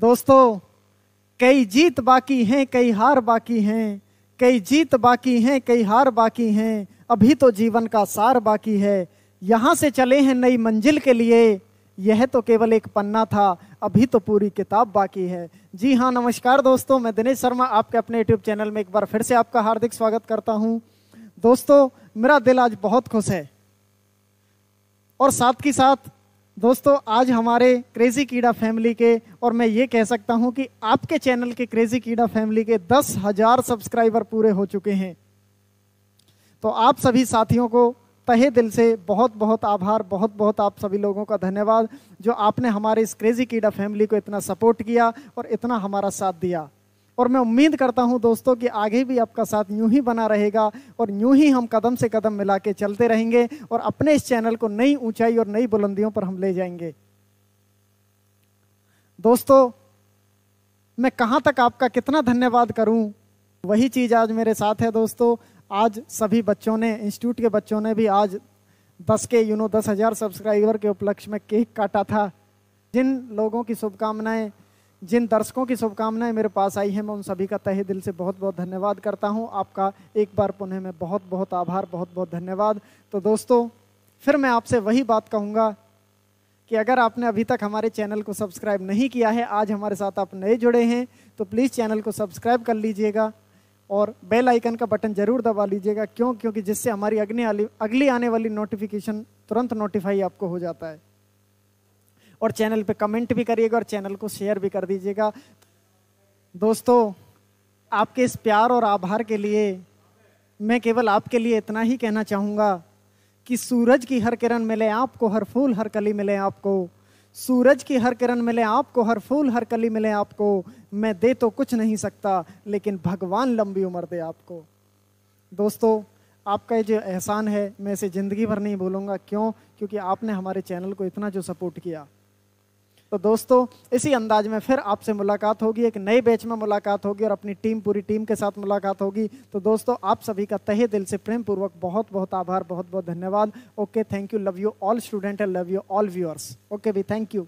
दोस्तों कई जीत बाकी हैं कई हार बाकी हैं कई जीत बाकी हैं कई हार बाकी हैं अभी तो जीवन का सार बाकी है यहाँ से चले हैं नई मंजिल के लिए यह तो केवल एक पन्ना था अभी तो पूरी किताब बाकी है जी हाँ नमस्कार दोस्तों मैं दिनेश शर्मा आपके अपने यूट्यूब चैनल में एक बार फिर से आपका हार्दिक स्वागत करता हूँ दोस्तों मेरा दिल आज बहुत खुश है और साथ ही साथ दोस्तों आज हमारे क्रेज़ी कीड़ा फैमिली के और मैं ये कह सकता हूँ कि आपके चैनल के क्रेज़ी कीड़ा फैमिली के दस हज़ार सब्सक्राइबर पूरे हो चुके हैं तो आप सभी साथियों को तहे दिल से बहुत बहुत आभार बहुत बहुत आप सभी लोगों का धन्यवाद जो आपने हमारे इस क्रेज़ी कीड़ा फैमिली को इतना सपोर्ट किया और इतना हमारा साथ दिया और मैं उम्मीद करता हूं दोस्तों कि आगे भी आपका साथ यूं ही बना रहेगा और यूं ही हम कदम से कदम मिला के चलते रहेंगे और अपने इस चैनल को नई ऊंचाई और नई बुलंदियों पर हम ले जाएंगे दोस्तों मैं कहाँ तक आपका कितना धन्यवाद करूं वही चीज़ आज मेरे साथ है दोस्तों आज सभी बच्चों ने इंस्टीट्यूट के बच्चों ने भी आज दस के यूनो दस हज़ार सब्सक्राइबर के उपलक्ष्य में केक काटा था जिन लोगों की शुभकामनाएं जिन दर्शकों की शुभकामनाएं मेरे पास आई हैं मैं उन सभी का तहे दिल से बहुत बहुत धन्यवाद करता हूं आपका एक बार पुनः मैं बहुत बहुत आभार बहुत बहुत धन्यवाद तो दोस्तों फिर मैं आपसे वही बात कहूँगा कि अगर आपने अभी तक हमारे चैनल को सब्सक्राइब नहीं किया है आज हमारे साथ आप नए जुड़े हैं तो प्लीज़ चैनल को सब्सक्राइब कर लीजिएगा और बेल आइकन का बटन ज़रूर दबा लीजिएगा क्यों क्योंकि जिससे हमारी अगली अगली आने वाली नोटिफिकेशन तुरंत नोटिफाई आपको हो जाता है और चैनल पे कमेंट भी करिएगा और चैनल को शेयर भी कर दीजिएगा दोस्तों आपके इस प्यार और आभार के लिए मैं केवल आपके लिए इतना ही कहना चाहूँगा कि सूरज की हर किरण मिले आपको हर फूल हर कली मिले आपको सूरज की हर किरण मिले आपको हर फूल हर कली मिले आपको मैं दे तो कुछ नहीं सकता लेकिन भगवान लंबी उम्र दे आपको दोस्तों आपका ये जो एहसान है मैं इसे ज़िंदगी भर नहीं भूलूंगा क्यों क्योंकि आपने हमारे चैनल को इतना जो सपोर्ट किया तो दोस्तों इसी अंदाज में फिर आपसे मुलाकात होगी एक नए बैच में मुलाकात होगी और अपनी टीम पूरी टीम के साथ मुलाकात होगी तो दोस्तों आप सभी का तहे दिल से प्रेम पूर्वक बहुत बहुत आभार बहुत बहुत धन्यवाद okay thank you love you all student and love you all viewers okay भी थैंक यू